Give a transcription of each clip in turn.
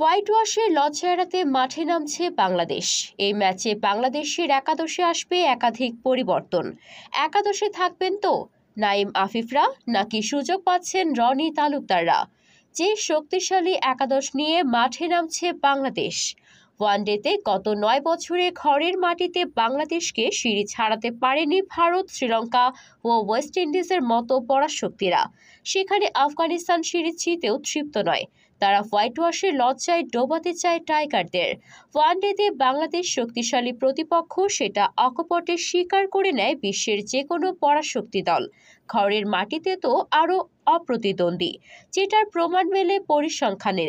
white ওয়াশের লজ্জা এড়াতে মাঠে নামছে বাংলাদেশ এই ম্যাচে বাংলাদেশের একাদশে আসবে একাধিক পরিবর্তন একাদশে থাকবেন তো নাইম আফিফরা নাকি সুযোগ পাচ্ছেন রনি তালুকদাররা যে শক্তিশালী একাদশ নিয়ে মাঠে নামছে বাংলাদেশ ওয়ানডেতে গত নয় বছরে ঘরের মাটিতে বাংলাদেশকে সিঁড়ি ছাড়াতে পারেনি ভারত শ্রীলঙ্কা ও ওয়েস্ট ইন্ডিজের মতো পরাশক্তিরা সেখানে আফগানিস্তান সিরিজ ছিতেও তৃপ্ত নয় তারা হোয়াইট ওয়াশের লজ্জায় ডোবাতে চায় টাইগারদের ওয়ানডেতে বাংলাদেশ শক্তিশালী প্রতিপক্ষ সেটা অকপটে স্বীকার করে নেয় বিশ্বের যে কোনো পরাশক্তি দল ঘরের মাটিতে তো আরও অপ্রতিদ্বন্দ্বী যেটার প্রমাণ মেলে পরিসংখ্যানে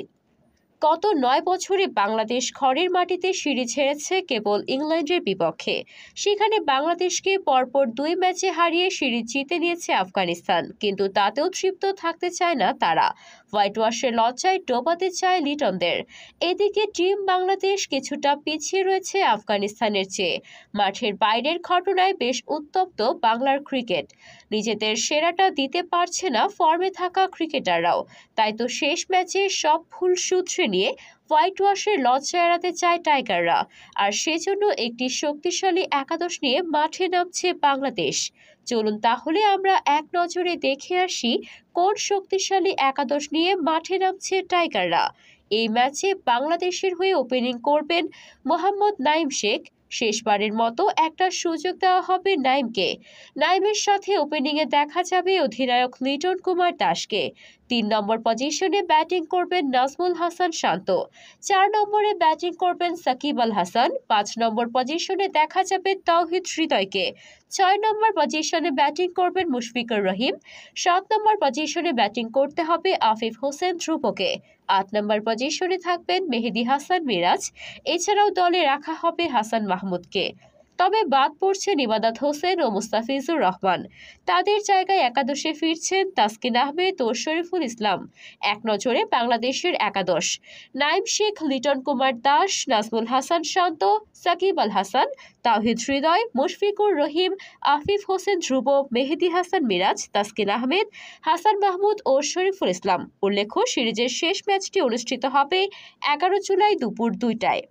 গত নয় বছরে বাংলাদেশ ঘরের মাটিতে সিঁড়ি ছেড়েছে কেবল ইংল্যান্ডের বিপক্ষে সেখানে বাংলাদেশকে পরপর দুই ম্যাচে হারিয়ে সিঁড়ি জিতে নিয়েছে আফগানিস্তান কিন্তু তাতেও তৃপ্ত থাকতে চায় না তারা হোয়াইট ওয়াশের লজ্জায় ডোবাতে চায় লিটনদের এদিকে টিম বাংলাদেশ কিছুটা পিছিয়ে রয়েছে আফগানিস্তানের চেয়ে মাঠের বাইরের ঘটনায় বেশ উত্তপ্ত বাংলার ক্রিকেট নিজেদের সেরাটা দিতে পারছে না ফর্মে থাকা ক্রিকেটাররাও তাই তো শেষ ম্যাচে সব ফুল সূত্রে নিয়ে হোয়াইট ওয়াশের লজ্জা এড়াতে চায় টাইগাররা আর সেজন্য একটি শক্তিশালী একাদশ নিয়ে মাঠে নামছে বাংলাদেশ চলুন তাহলে আমরা এক নজরে দেখে আসি কোন শক্তিশালী একাদশ নিয়ে মাঠে নামছে টাইগাররা এই ম্যাচে বাংলাদেশের হয়ে ওপেনিং করবেন মোহাম্মদ নাইম শেখ শেষবারের মতো একটা সুযোগ দেওয়া হবে নাইমকে নাইমের সাথে ওপেনিংয়ে দেখা যাবে অধিনায়ক লিটন কুমার দাসকে তিন নম্বর পজিশনে ব্যাটিং করবেন নাজমুল হাসান শান্ত চার নম্বরে ব্যাটিং করবেন সাকিব আল হাসান পাঁচ নম্বর পজিশনে দেখা যাবে তৌহিদ হৃদয়কে ছয় নম্বর পজিশনে ব্যাটিং করবেন মুশফিকুর রহিম সাত নম্বর পজিশনে ব্যাটিং করতে হবে আফিফ হোসেন ধ্রুবকে আট নম্বর পজিশনে থাকবেন মেহেদি হাসান মিরাজ এছাড়াও দলে রাখা হবে হাসান মাহমুদকে তবে বাদ পড়ছে নিবাদাত হোসেন ও মুস্তাফিজুর রহমান তাদের জায়গায় একাদশে ফিরছেন তাসকিন আহমেদ ও শরীফুল ইসলাম এক নজরে বাংলাদেশের একাদশ নাইম শেখ লিটন কুমার দাস নাজমুল হাসান শান্ত সাকিব আল হাসান তাওহিদ হৃদয় মুশফিকুর রহিম আফিফ হোসেন ধ্রুব মেহেদি হাসান মিরাজ তাসকিন আহমেদ হাসান মাহমুদ ও শরীফুল ইসলাম উল্লেখ্য সিরিজের শেষ ম্যাচটি অনুষ্ঠিত হবে এগারো জুলাই দুপুর দুইটায়